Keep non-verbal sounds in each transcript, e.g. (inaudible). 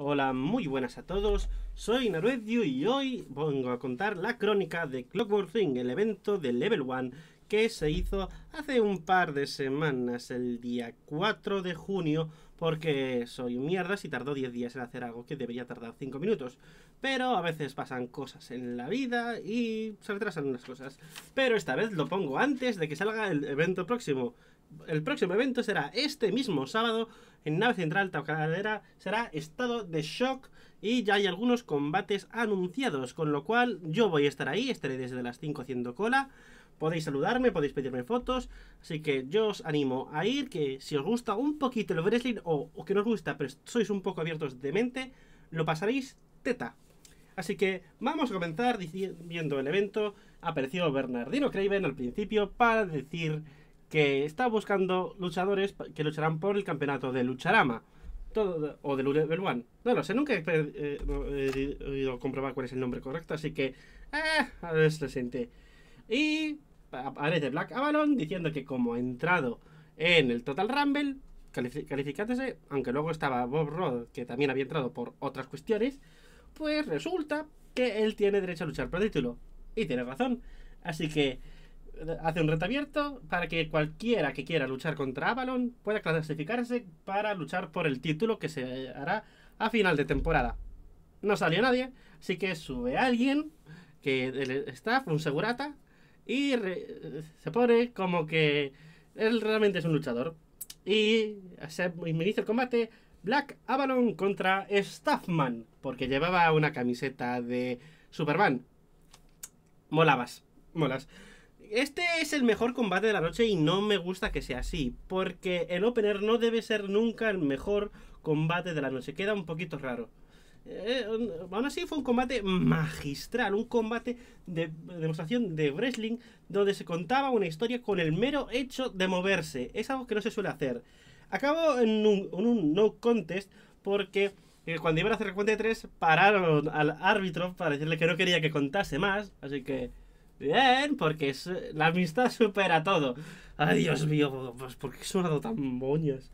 Hola, muy buenas a todos. Soy Naruedio y hoy vengo a contar la crónica de Clockwork Ring, el evento de Level 1 que se hizo hace un par de semanas, el día 4 de junio, porque soy mierda si tardó 10 días en hacer algo que debería tardar 5 minutos. Pero a veces pasan cosas en la vida y se retrasan unas cosas. Pero esta vez lo pongo antes de que salga el evento próximo. El próximo evento será este mismo sábado en Nave Central Tocadera. Será estado de shock y ya hay algunos combates anunciados. Con lo cual yo voy a estar ahí, estaré desde las 5 haciendo cola. Podéis saludarme, podéis pedirme fotos. Así que yo os animo a ir, que si os gusta un poquito el wrestling o, o que no os gusta, pero sois un poco abiertos de mente, lo pasaréis teta. Así que vamos a comenzar viendo el evento. Apareció Bernardino Craven al principio para decir que está buscando luchadores que lucharán por el campeonato de Lucharama. o de Level One. No lo sé, nunca he, eh, comprobar cuál es el nombre correcto, así que... Ah, a ver si lo siente. Y aparece Black Avalon diciendo que como ha entrado en el Total Rumble, calificándose, aunque luego estaba Bob Roth, que también había entrado por otras cuestiones, pues resulta que él tiene derecho a luchar por el título. Y tiene razón. Así que eh, hace un reto abierto para que cualquiera que quiera luchar contra Avalon pueda clasificarse para luchar por el título que se hará a final de temporada. No salió nadie, así que sube alguien que está staff, un segurata, y se pone como que él realmente es un luchador. Y se inicia el combate, Black Avalon contra Staffman, porque llevaba una camiseta de Superman. Molabas, molas. Este es el mejor combate de la noche y no me gusta que sea así, porque el opener no debe ser nunca el mejor combate de la noche, queda un poquito raro. Eh, aún así fue un combate magistral, un combate de demostración de wrestling donde se contaba una historia con el mero hecho de moverse. Es algo que no se suele hacer. Acabo en un, no contest porque eh, cuando iban a hacer cuento de tres pararon al árbitro para decirle que no quería que contase más. Así que bien, porque la amistad supera todo. Ay, Dios mío, pues ¿por qué he sonado tan moñas?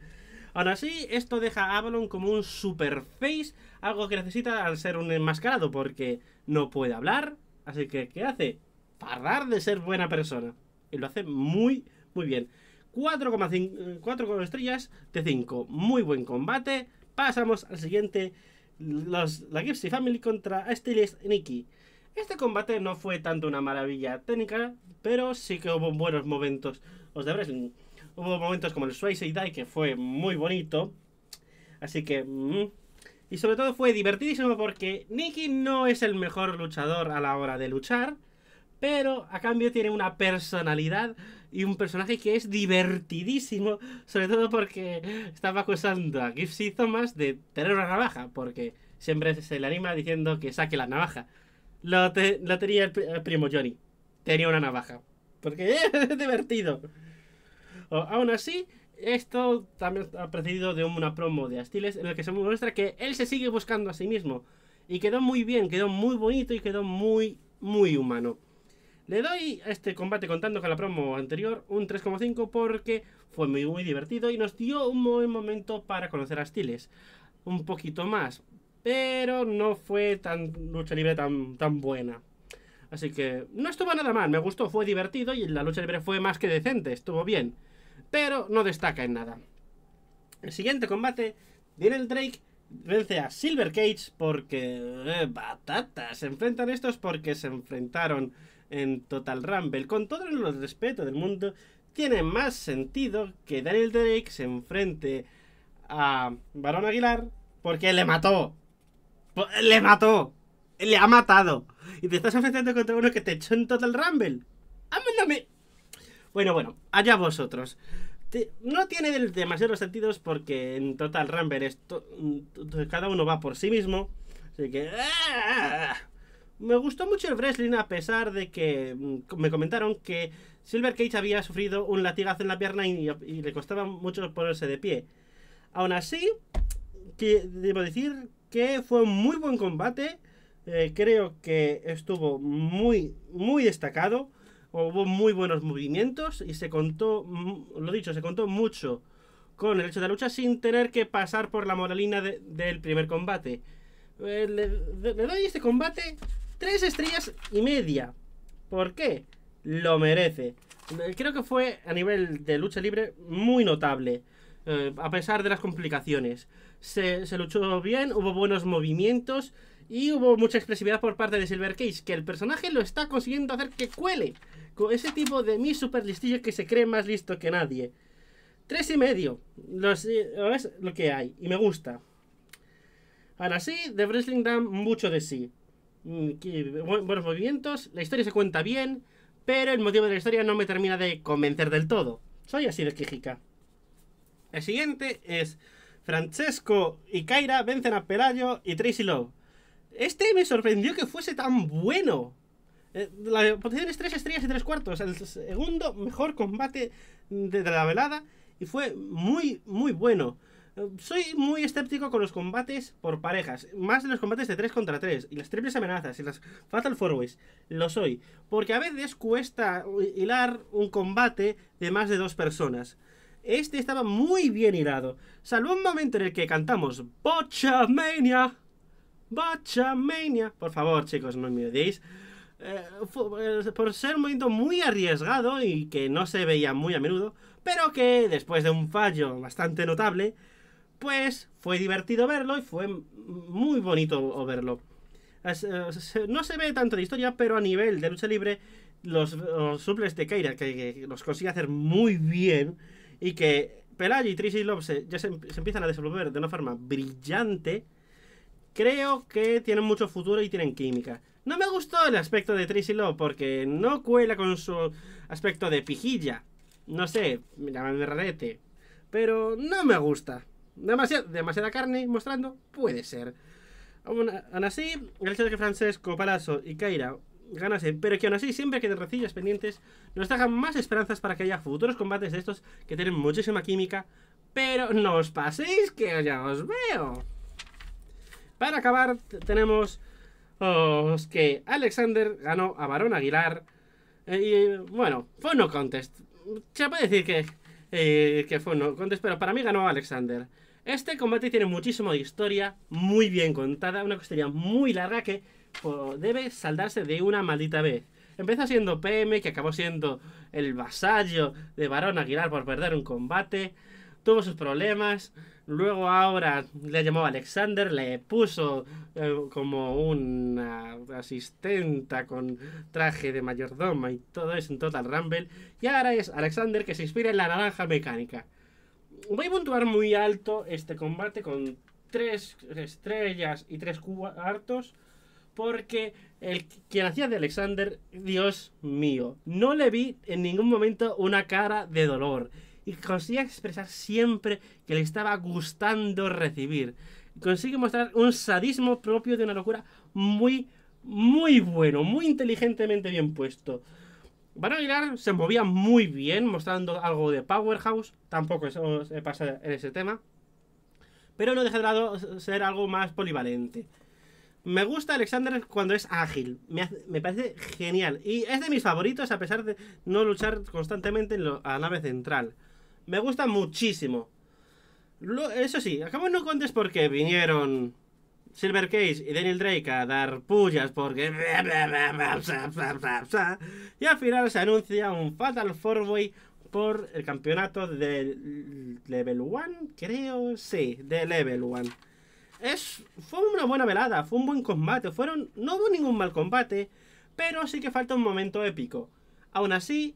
Aún así, esto deja a Avalon como un super face, algo que necesita al ser un enmascarado, porque no puede hablar, así que ¿qué hace? Parar de ser buena persona. Y lo hace muy, muy bien. 4,5 eh, estrellas de 5. Muy buen combate. Pasamos al siguiente. Los, la Gipsy Family contra Styles Nikki. Este combate no fue tanto una maravilla técnica, pero sí que hubo buenos momentos. Os de Hubo momentos como el Swayze Die que fue muy bonito. Así que... Mm. y sobre todo fue divertidísimo porque Nikki no es el mejor luchador a la hora de luchar pero a cambio tiene una personalidad y un personaje que es divertidísimo, sobre todo porque estaba acusando a Gipsy Thomas de tener una navaja, porque siempre se le anima diciendo que saque la navaja. Lo, tenía el, primo Johnny, tenía una navaja, porque (laughs) es divertido. aún así, esto también ha precedido de una promo de Astiles en la que se muestra que él se sigue buscando a sí mismo. Y quedó muy bien, quedó muy bonito y quedó muy, muy humano. Le doy a este combate contando con la promo anterior un 3,5 porque fue muy, muy divertido y nos dio un buen momento para conocer a Stiles. Un poquito más, pero no fue tan lucha libre tan, tan buena. Así que no estuvo nada mal, me gustó, fue divertido y la lucha libre fue más que decente, estuvo bien. Pero no destaca en nada. El siguiente combate, el Drake vence a Silver Cage porque... Eh, se enfrentan estos porque se enfrentaron en Total Rumble. Con todo el respeto del mundo, tiene más sentido que Daniel Drake se enfrente a Barón Aguilar porque le mató. Le mató. Le ha matado. Y te estás enfrentando contra uno que te echó en Total Rumble. mí Bueno, bueno, allá vosotros. no tiene demasiados sentidos porque en Total Rumble esto, mm, cada uno va por sí mismo. Así que... ¡ah! Me gustó mucho el wrestling a pesar de que mm, me comentaron que Silver Cage había sufrido un latigazo en la pierna y, le costaba mucho ponerse de pie. Aún así, debo decir que fue un muy buen combate. Eh, creo que estuvo muy, muy destacado. Hubo muy buenos movimientos y se contó, mm, lo dicho, se contó mucho con el hecho de la lucha sin tener que pasar por la moralina del primer combate. Eh, le, doy este combate Tres estrellas y media. ¿Por qué? Lo merece. Creo que fue a nivel de lucha libre muy notable. Eh, a pesar de las complicaciones. Se, luchó bien, hubo buenos movimientos y hubo mucha expresividad por parte de Silver Cage, que el personaje lo está consiguiendo hacer que cuele. Con ese tipo de mi super listillo que se cree más listo que nadie. Tres y medio. Eh, es lo que hay. Y me gusta. Ahora sí, The Wrestling dan mucho de sí. Mm, buenos movimientos, la historia se cuenta bien, pero el motivo de la historia no me termina de convencer del todo. Soy así de quejica. El siguiente es Francesco y Kaira vencen a Pelayo y Tracy Love. Este me sorprendió que fuese tan bueno. Eh, la posición es 3 estrellas y 3 cuartos. El segundo mejor combate de la velada. Y fue muy, muy bueno. Soy muy escéptico con los combates por parejas, más los combates de 3 contra 3 y las triples amenazas y las Fatal Fourways. Lo soy, porque a veces cuesta hilar un combate de más de dos personas. Este estaba muy bien hilado, salvo un momento en el que cantamos Bochamania. Mania. Por favor, chicos, no me olvidéis. Eh, eh, por ser un momento muy arriesgado y que no se veía muy a menudo, pero que después de un fallo bastante notable, fue divertido verlo y fue muy bonito verlo. No se ve tanto de historia, pero a nivel de lucha libre, los, suples de Keira, que, los consigue hacer muy bien y que Pelagio y Tracy Love se, ya se, empiezan a desenvolver de una forma brillante, creo que tienen mucho futuro y tienen química. No me gustó el aspecto de Tracy Love porque no cuela con su aspecto de pijilla. No sé, llámame rarete. Pero no me gusta. Demasiada, carne mostrando, puede ser. Aún, así, el a que Francesco, Palazzo y Kaira ganasen, pero que aún así siempre que de recillas pendientes, nos dejan más esperanzas para que haya futuros combates de estos que tienen muchísima química, pero no os paséis que ya os veo. Para acabar, tenemos que Alexander ganó a Barón Aguilar. Eh, y bueno, fue no contest. Se puede decir que, eh, que fue no contest, pero para mí ganó Alexander. Este combate tiene muchísimo de historia, muy bien contada, una historia muy larga que debe saldarse de una maldita vez. Empezó siendo PM, que acabó siendo el vasallo de Barón Aguilar por perder un combate. Tuvo sus problemas. Luego ahora le llamó Alexander, le puso eh, como una asistenta con traje de mayordoma y todo eso en Total Rumble. Y ahora es Alexander que se inspira en la naranja mecánica voy a puntuar muy alto este combate con tres estrellas y tres cuartos. Porque el quien hacía de Alexander, Dios mío, no le vi en ningún momento una cara de dolor. Y conseguía expresar siempre que le estaba gustando recibir. Consigue mostrar un sadismo propio de una locura muy, muy bueno, muy inteligentemente bien puesto. Van Aguilar se movía muy bien, mostrando algo de powerhouse. Tampoco eso pasa en ese tema. Pero lo deja de ser algo más polivalente. Me gusta Alexander cuando es ágil. Me, parece genial. Y es de mis favoritos a pesar de no luchar constantemente en la nave central. Me gusta muchísimo. eso sí, acabo no contes porque vinieron Silver Case y Daniel Drake a dar pullas porque... Y al final se anuncia un Fatal 4 por el campeonato de Level 1, creo, sí, de Level 1. Es, fue una buena velada, fue un buen combate, fueron, no hubo ningún mal combate, pero sí que falta un momento épico. Aún así,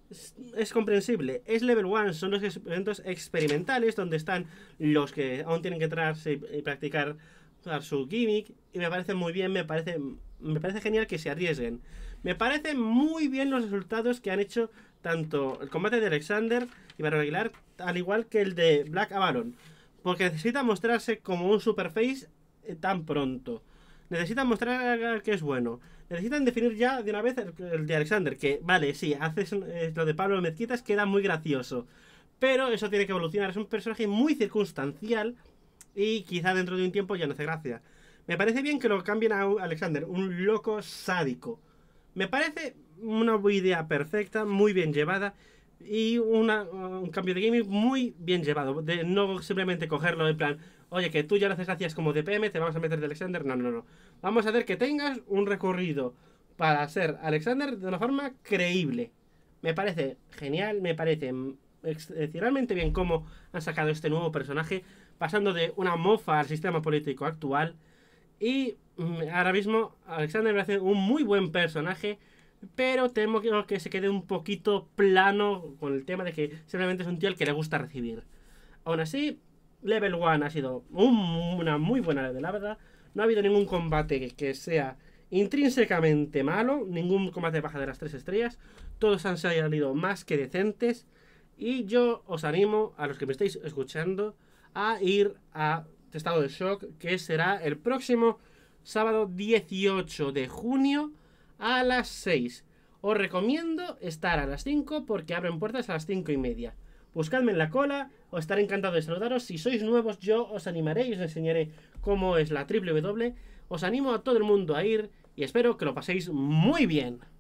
es comprensible. Es level 1, son los eventos experimentales donde están los que aún tienen que entrarse y practicar su gimmick y me parece muy bien, me parece, me parece genial que se arriesguen. Me parece muy bien los resultados que han hecho tanto el combate de Alexander y Baron Aguilar, al igual que el de Black Avalon, porque necesita mostrarse como un superface eh, tan pronto. Necesitan mostrar que es bueno. Necesitan definir ya de una vez el, de Alexander, que vale, sí, haces eh, lo de Pablo Mezquitas, queda muy gracioso. Pero eso tiene que evolucionar. Es un personaje muy circunstancial y quizá dentro de un tiempo ya no hace gracia. Me parece bien que lo cambien a Alexander, un loco sádico. Me parece una idea perfecta, muy bien llevada y uh, un cambio de gaming muy bien llevado. De no simplemente cogerlo en plan, oye, que tú ya no haces gracias como DPM, te vamos a meter de Alexander. No, no, no. Vamos a hacer que tengas un recorrido para ser Alexander de una forma creíble. Me parece genial, me parece mm, excepcionalmente eh, bien cómo han sacado este nuevo personaje pasando de una mofa al sistema político actual. Y mm, ahora mismo Alexander me hace un muy buen personaje, pero temo que se quede un poquito plano con el tema de que simplemente es un tío al que le gusta recibir. Aún así, Level 1 ha sido una muy buena de la verdad. No ha habido ningún combate que sea intrínsecamente malo, ningún combate baja de las tres estrellas. Todos han salido más que decentes. Y yo os animo a los que me estáis escuchando a ir a Estado de Shock, que será el próximo sábado 18 de junio a las 6. Os recomiendo estar a las 5 porque abren puertas a las 5 y media. Buscadme en la cola, os estaré encantado de saludaros. Si sois nuevos, yo os animaré y os enseñaré cómo es la W, Os animo a todo el mundo a ir y espero que lo paséis muy bien.